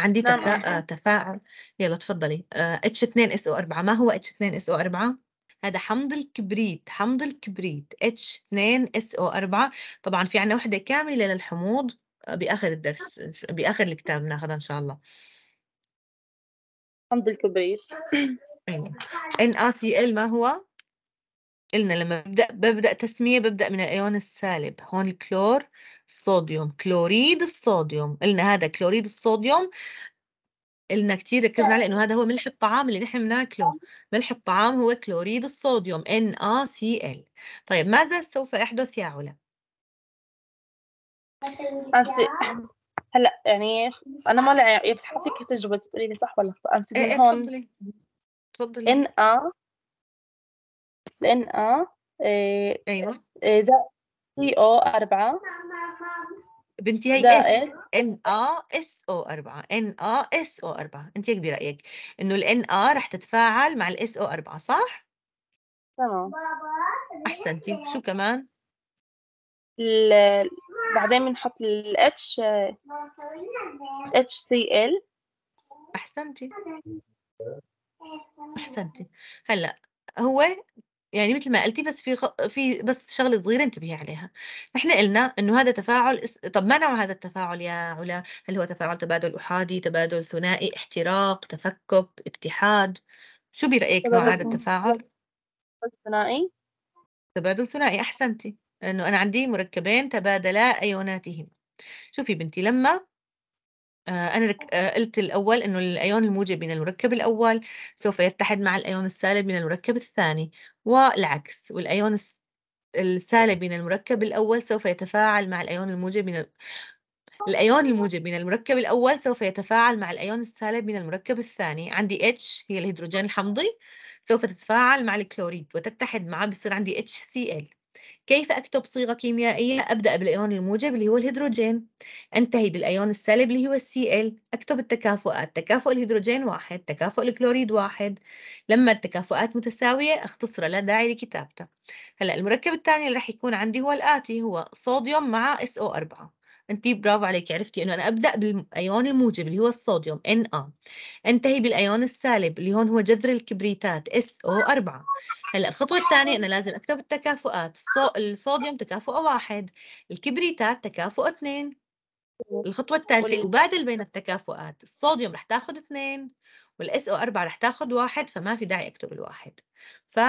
عندي نعم تفا... آه، تفاعل يلا تفضلي آه، اتش 2 اس او 4 ما هو اتش 2 اس او 4 هذا حمض الكبريت حمض الكبريت اتش 2 اس او 4 طبعا في عندنا وحدة كاملة للحموض آه، بآخر الدرس بآخر الكتاب بناخذها إن شاء الله حمض الكبريت إيه. ان سي ال ما هو؟ قلنا لما ببدأ ببدأ تسمية ببدأ من الأيون السالب هون الكلور الصوديوم كلوريد الصوديوم قلنا هذا كلوريد الصوديوم قلنا كثير ركزنا عليه انه هذا هو ملح الطعام اللي نحن بناكله ملح الطعام هو كلوريد الصوديوم NaCl طيب ماذا سوف يحدث يا علا هلا يعني انا ما يعني حطيك تجربه تقولي لي صح ولا لا انسي إيه، من إيه، هون تفضلي تفضلي ان ا ان ا ايوه إيه، سي او 4 بنتي هي زائد ان ا اس او 4 ان ا اس او 4 انت هيك برايك انه الان ا رح تتفاعل مع الاس او 4 صح تمام احسنتي شو كمان ال بعدين بنحط الاتش اتش سي ال احسنتي احسنتي هلا هو يعني مثل ما قلتي بس في خ في بس شغلة صغيرة انتبهي عليها، نحن قلنا إنه هذا تفاعل اس طَب ما نوع هذا التفاعل يا علا؟ هل هو تفاعل تبادل أحادي، تبادل ثنائي، احتراق، تفكُّك، اتحاد؟ شو برأيِك نوع هذا التفاعل؟ ثنائي تبادل ثنائي احسنتي إنه أنا عندي مركبين تبادلا ايوناتهم شوفي بنتي لمّا آه، أنا آه، قُلت الأول إنه الأيون الموجب من المركب الأول سوف يتحد مع الأيون السالب من المركب الثاني، والعكس، والأيون السالب من المركب الأول سوف يتفاعل مع الأيون الموجب من الأيون الموجب من المركب الأول سوف يتفاعل مع الأيون السالب من المركب الثاني، عندي H هي الهيدروجين الحمضي، سوف تتفاعل مع الكلوريد وتتحد معه بصير عندي HCl. كيف أكتب صيغة كيميائية؟ أبدأ بالأيون الموجب اللي هو الهيدروجين أنتهي بالأيون السالب اللي هو السي ال أكتب التكافؤات تكافؤ الهيدروجين واحد تكافؤ الكلوريد واحد لما التكافؤات متساوية اختصر لا داعي لكتابته هلأ المركب الثاني اللي راح يكون عندي هو الآتي هو صوديوم مع SO4 انت برافو عليك عرفتي انه انا ابدا بالايون الموجب اللي هو الصوديوم ان ا انتهي بالايون السالب اللي هون هو جذر الكبريتات اس او 4 هلا الخطوه الثانيه انا لازم اكتب التكافؤات الصو... الصوديوم تكافؤه واحد الكبريتات تكافؤه اثنين الخطوه الثالثه ابادل بين التكافؤات الصوديوم رح تاخذ اثنين والاس او 4 رح تاخذ واحد فما في داعي اكتب الواحد ف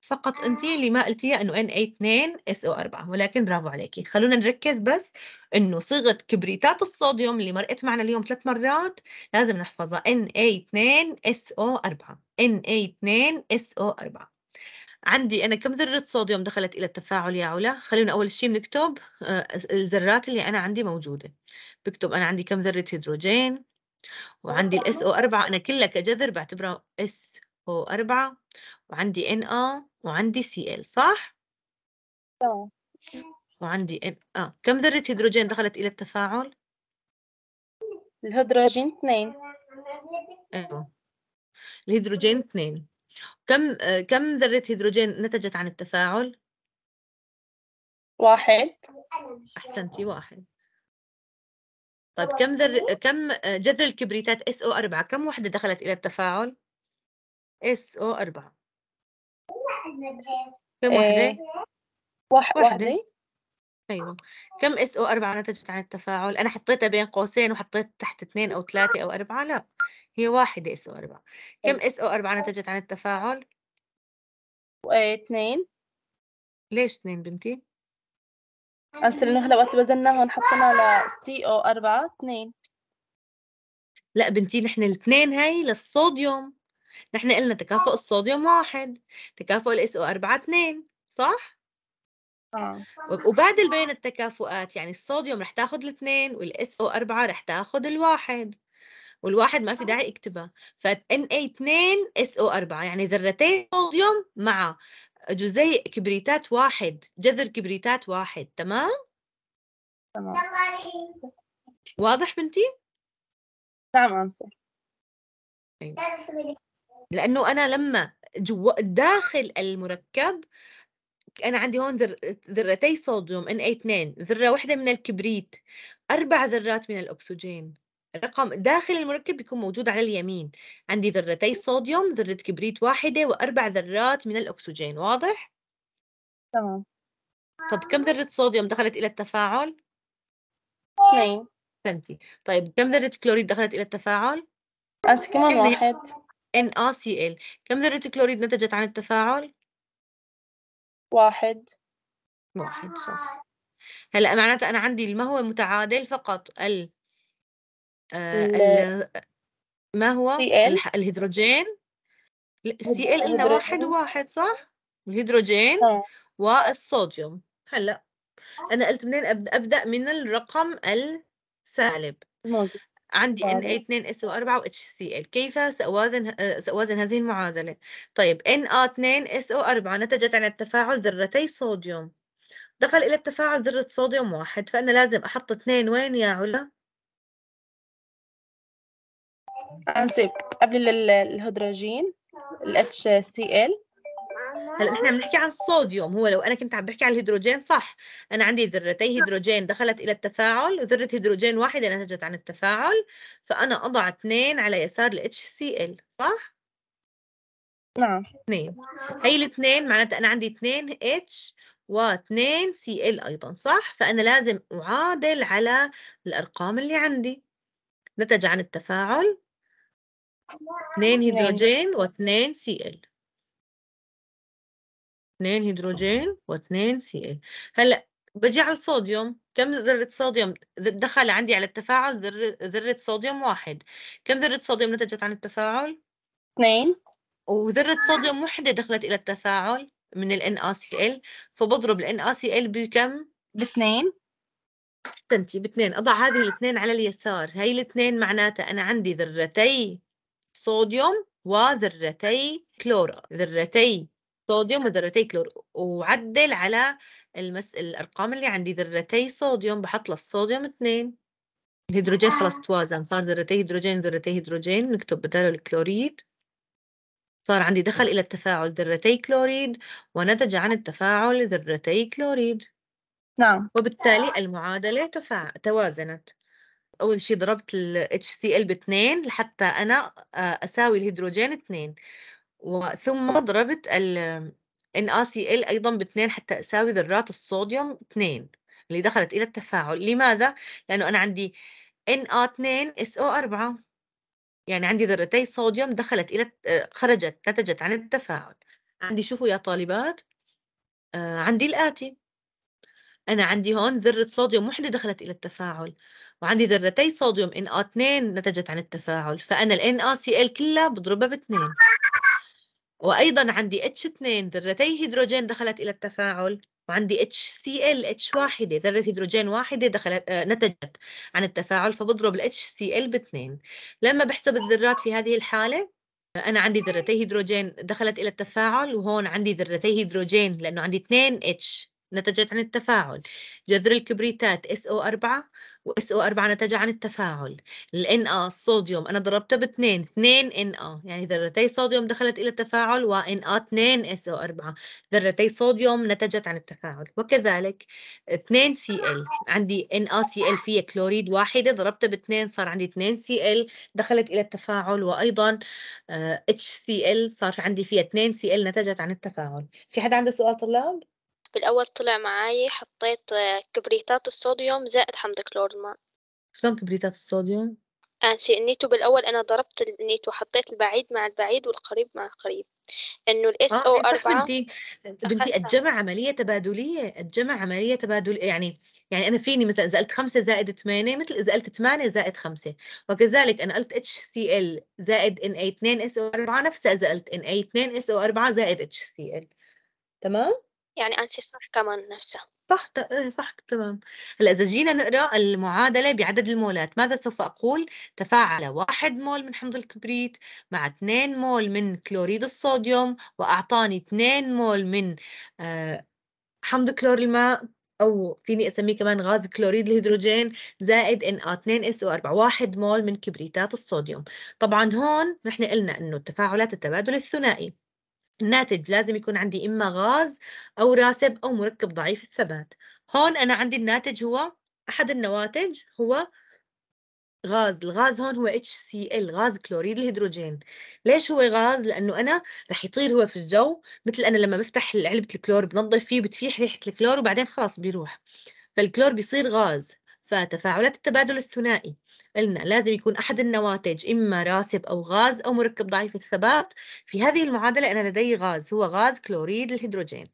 فقط أنتِ آه. اللي ما قلتيها انه ان اي 2 اس او 4 ولكن برافو عليكي خلونا نركز بس إنه صيغة كبريتات الصوديوم اللي مرقت معنا اليوم ثلاث مرات لازم نحفظها ان اي 2 اس او 4 ان اي 2 اس او 4 عندي أنا كم ذرة صوديوم دخلت إلى التفاعل يا علا؟ خلونا أول شيء بنكتب آه، الذرات اللي أنا عندي موجودة، بكتب أنا عندي كم ذرة هيدروجين وعندي الاس او 4 أنا كلها كجذر اس او 4 وعندي ان او وعندي Cl صح؟ تمام آه. وعندي N آه كم ذرة هيدروجين دخلت إلى التفاعل؟ الهيدروجين اثنين ايوه الهيدروجين اثنين كم آه، كم ذرة هيدروجين نتجت عن التفاعل؟ واحد أحسنتي واحد طيب كم ذر كم آه، جذر الكبريتات SO4 كم وحدة دخلت إلى التفاعل؟ SO4 كم آه، وحدة؟ وحدة ايوه كم اس او 4 نتجت عن التفاعل؟ انا حطيتها بين قوسين وحطيت تحت اثنين او ثلاثة او أربعة لا هي واحدة اس او 4 كم أيوة. اس او 4 نتجت عن التفاعل؟ اثنين ليش اثنين بنتي؟ أصل إنه هلا وقت وزناهم حطينا ل سي او 4 اثنين لا بنتي نحن الاثنين هاي للصوديوم نحن قلنا تكافؤ الصوديوم آه. واحد تكافؤ الاس او 4 2 صح؟ آه. وبعد بين التكافؤات يعني الصوديوم رح تاخذ الاثنين والاس او 4 رح تاخذ الواحد والواحد ما في داعي اكتبها آه. فان اي 2 اس او 4 يعني ذرتين صوديوم مع جزيء كبريتات واحد جذر كبريتات واحد تمام؟ تمام واضح بنتي؟ نعم طيب. أمسك لانه انا لما جوا داخل المركب انا عندي هون ذر... ذرتي صوديوم ان اي 2 ذره واحده من الكبريت اربع ذرات من الاكسجين رقم داخل المركب بيكون موجود على اليمين عندي ذرتي صوديوم ذرة كبريت واحدة وأربع ذرات من الأكسجين واضح؟ تمام طب كم ذرة صوديوم دخلت إلى التفاعل؟ اثنين سنتي طيب كم ذرة كلوريد دخلت إلى التفاعل؟ بس كمان يعني واحد NaCl كم ذرة كلوريد نتجت عن التفاعل؟ واحد واحد صح هلا معناتها أنا عندي ما هو متعادل فقط ال آه، ما هو CL. الهيدروجين سي ال قلنا واحد وواحد صح؟ الهيدروجين والصوديوم هلا أنا قلت منين أبدأ من الرقم السالب عندي ان اي 2 اس 4 و اتش سي ال كيف سأوازن آه، سأوازن هذه المعادلة طيب ان اه او 2 اس 4 نتجت عن التفاعل ذرتي صوديوم دخل إلى التفاعل ذرة صوديوم واحد فأنا لازم أحط اثنين وين يا علا؟ أنسب قبل الهيدروجين ال هلا عم آه. بنحكي عن الصوديوم هو لو انا كنت عم بحكي عن الهيدروجين صح انا عندي ذرتي هيدروجين دخلت الى التفاعل وذره هيدروجين واحده نتجت عن التفاعل فانا اضع اثنين على يسار ال HCl صح نعم اثنين هي الاثنين معناتها انا عندي اثنين H واثنين Cl ايضا صح فانا لازم اعادل على الارقام اللي عندي نتج عن التفاعل اثنين هيدروجين واثنين Cl 2 آه. هيدروجين و2 سي ال إيه. هلا بجي على الصوديوم كم ذرة صوديوم دخل عندي على التفاعل ذرة صوديوم واحد كم ذرة صوديوم نتجت عن التفاعل؟ اثنين وذرة صوديوم وحدة دخلت إلى التفاعل من الـ NaCl فبضرب الـ NaCl بكم؟ باثنين تنتي باثنين أضع هذه الاثنين على اليسار هاي الاثنين معناتها أنا عندي ذرتي صوديوم وذرتي كلورا ذرتي صوديوم وذرتي كلور وعدل على المس... الأرقام اللي عندي ذرتي صوديوم بحط للصوديوم اثنين الهيدروجين خلص آه. توازن صار ذرتي هيدروجين ذرتي هيدروجين نكتب بداله الكلوريد صار عندي دخل إلى التفاعل ذرتي كلوريد ونتج عن التفاعل ذرتي كلوريد نعم وبالتالي المعادلة تفا... توازنت أول شيء ضربت ال HCl باثنين لحتى أنا آه، أساوي الهيدروجين اثنين وثم ضربت ال NaCl أيضا باثنين حتى أساوي ذرات الصوديوم اثنين اللي دخلت إلى التفاعل لماذا؟ لأنه أنا عندي Na2SO4 يعني عندي ذرتي صوديوم دخلت إلى آه، خرجت نتجت عن التفاعل عندي شوفوا يا طالبات آه عندي الآتي أنا عندي هون ذرة صوديوم وحدة دخلت إلى التفاعل وعندي ذرتي صوديوم Na2 نتجت عن التفاعل فأنا ال NaCl كلها بضربها باثنين وأيضا عندي H2 ذرتي هيدروجين دخلت إلى التفاعل وعندي HCl H واحدة ذرة هيدروجين واحدة دخلت آه، نتجت عن التفاعل فبضرب ال HCl ب2 لما بحسب الذرات في هذه الحالة آه، أنا عندي ذرتي هيدروجين دخلت إلى التفاعل وهون عندي ذرتي هيدروجين لأنه عندي 2 H نتجت عن التفاعل جذر الكبريتات SO4 وSO4 نتج عن التفاعل ال Na الصوديوم أنا ضربته باثنين 2 Na يعني ذرتي صوديوم دخلت إلى التفاعل و Na2SO4 ذرتي صوديوم نتجت عن التفاعل وكذلك 2Cl عندي NaCl فيه كلوريد واحدة ضربته باثنين صار عندي 2Cl دخلت إلى التفاعل وأيضا آه، HCl صار عندي فيها 2Cl نتجت عن التفاعل في حدا عنده سؤال طلاب؟ بالأول طلع معي حطيت آه، كبريتات الصوديوم زائد حمض كلور الماء شلون كبريتات الصوديوم آه، النيتو بالأول أنا ضربت النيتو حطيت البعيد مع البعيد والقريب مع القريب إنه الإس أو أربعة 4 بنتي بنتي الجمع عمليه تبادليه الجمع عمليه تبادليه يعني يعني انا فيني مثلا اذا قلت 5 زائد 8 مثل اذا قلت 8 زائد 5 وكذلك انا قلت اتش سي ال زائد ان اي 2 اس او 4 نفسها اذا قلت ان اي 2 اس او 4 زائد اتش سي ال تمام يعني أنسي صح كمان نفسه صح إيه، صح تمام هلا إذا جينا نقرأ المعادلة بعدد المولات ماذا سوف أقول تفاعل واحد مول من حمض الكبريت مع 2 مول من كلوريد الصوديوم وأعطاني 2 مول من آه، حمض كلور الماء أو فيني أسميه كمان غاز كلوريد الهيدروجين زائد Na2SO4 واحد مول من كبريتات الصوديوم طبعا هون نحن قلنا أنه التفاعلات التبادل الثنائي الناتج لازم يكون عندي إما غاز أو راسب أو مركب ضعيف الثبات هون أنا عندي الناتج هو أحد النواتج هو غاز الغاز هون هو HCl غاز كلوريد الهيدروجين ليش هو غاز لانه انا رح يطير هو في الجو مثل انا لما بفتح علبه الكلور بنظف فيه بتفيح ريحه الكلور وبعدين خلاص بيروح فالكلور بيصير غاز فتفاعلات التبادل الثنائي قلنا لازم يكون أحد النواتج إما راسب أو غاز أو مركب ضعيف الثبات في هذه المعادلة أنا لدي غاز هو غاز كلوريد الهيدروجين